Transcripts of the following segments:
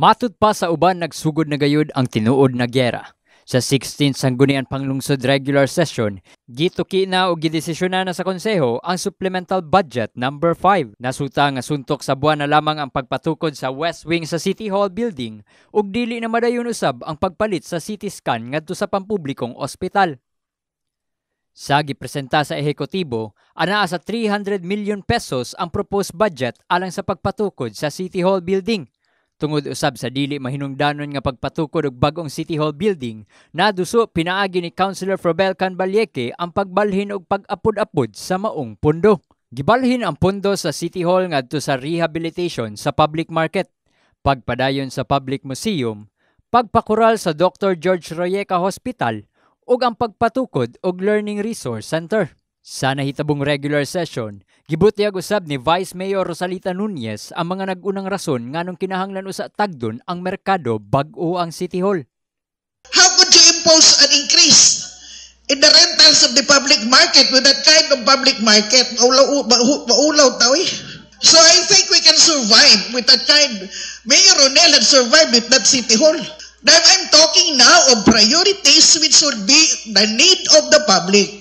Matud pa sa uban nagsugod na gayud ang tinuod na gyera. Sa 16th Sanggunian Panglungsod Regular Session, gituki na o gidesisyon na sa Konseho ang Supplemental Budget Number no. 5 nasuta nga suntok sa buwan na lamang ang pagpatukod sa West Wing sa City Hall Building ug dili na madayon usab ang pagpalit sa CT scan ngadto sa pampublikong ospital. Sa gipresenta sa ehekutibo, anaa sa 300 million pesos ang proposed budget alang sa pagpatukod sa City Hall Building – Tungod usab sa dili mahinungdanon nga pagpatukod og bagong City Hall building, naduso pinaagi ni Councilor Frobel Canbalyeke ang pagbalhin og pag-apod-apod sa maong pundo. Gibalhin ang pundo sa City Hall ngadto sa rehabilitation sa public market, pagpadayon sa public museum, pagpakural sa Dr. George Royeca Hospital ug ang pagpatukod og learning resource center. Sa nahitabong regular session, gibutiag usab ni Vice Mayor Rosalita Nunez ang mga nagunang rason nganong kinahanglan usa tagdon ang merkado bag-o ang City Hall. How could you impose an increase in the rentals of the public market with that kind of public market? Maulaw, maulaw tao eh. So I think we can survive with that kind. Mayor Ronel had survived with that City Hall. Then I'm talking now of priorities which should be the need of the public.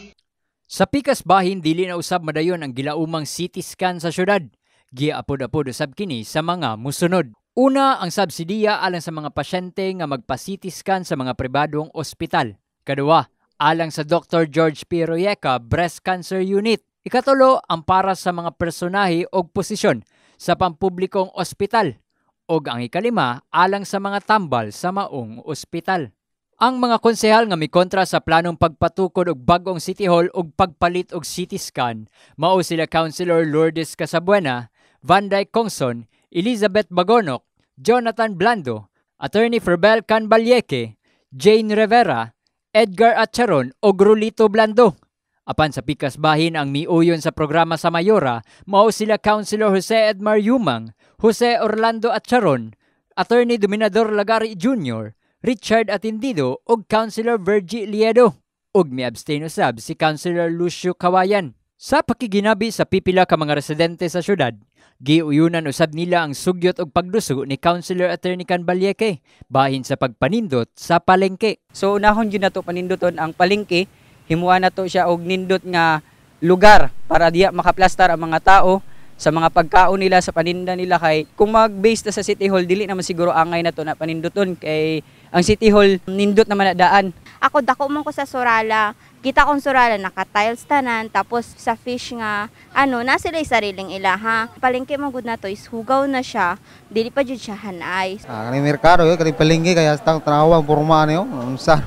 Sa pikas bahin dili na usab madayon ang gilaumang CT scan sa syudad. Giapod-apod usab kini sa mga musunod. Una, ang subsidiya alang sa mga pasyente nga magpa-CT scan sa mga pribadong ospital. Kadua, alang sa Dr. George P. Royeca Breast Cancer Unit. Ikatulo, ang para sa mga personahe o posisyon sa pampublikong ospital. O ang ikalima, alang sa mga tambal sa maong ospital. Ang mga konsehal nga mikontra sa planong pagpatukod og bagong City Hall ug pagpalit og city scan mao sila Councilor Lourdes Casabuena, Van Dyke Congson, Elizabeth Bagonok, Jonathan Blando, Attorney Ferbel Canbalyeke, Jane Rivera, Edgar Acharon o Grulito Blando. Apan sa pikas bahin ang miuyon sa programa sa Mayora, mao sila Councilor Jose Edmar Yumang, Jose Orlando Acharon, Attorney Dominador Lagari Jr., Richard Atindido ug Councilor Virgie Liedo ug miabstain usab si Councilor Lucio Kawayan. Sa pakiginabi sa pipila ka mga residente sa syudad, giuyunan usab nila ang sugyot og pagduso ni Councilor Attorney Canbalyeke bahin sa pagpanindot sa palengke. So unahon gyud nato panindoton ang palengke, na to siya og nindot nga lugar para diya makaplastar ang mga tao sa mga pagkaon nila sa paninda nila kay kung mag-base ta sa City Hall dili naman siguro angay na to na panindoton kay ang City Hall nindot naman na daan. Ako dako man ko sa Sorala, kita kong Sorala naka-tiles tanan tapos sa fish nga ano na sila sariling ilaha. Palengke mo gud na to is hugaw na siya, dili pa jud siya hanay. Ah, kani merkado yo eh, kani palengke kaya stang tanawa porma niyo, unsa.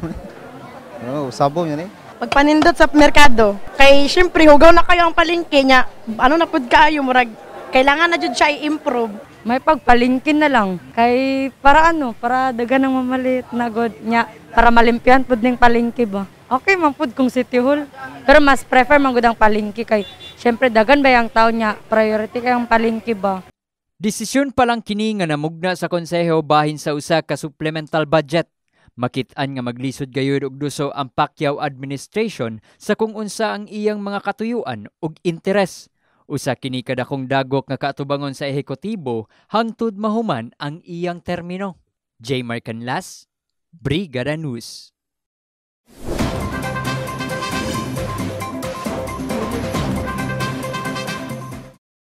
Ano oh, usabo niya ni. Pagpanindot sa merkado, kay syempre hugaw na kayo ang palengke niya. Ano na pud kaayo murag kailangan na jud siya i-improve may pagpalingkin na lang. Kay para ano, para dagan ng mamalit na god niya, para malimpyan pud ning palingki ba. Okay man pud kung City Hall. Pero mas prefer man gud ang palingki kay syempre dagan ba ang tao nya priority kay ang palingki ba. Desisyon pa lang kini nga namugna sa konseho bahin sa usa ka supplemental budget. Makitaan nga maglisod gayud og duso ang Pacquiao administration sa kung unsa ang iyang mga katuyuan ug interes. Usa kini kadakong dagok nga katubangon sa ehekutibo hangtod mahuman ang iyang termino. J. Canlas, Brigada News.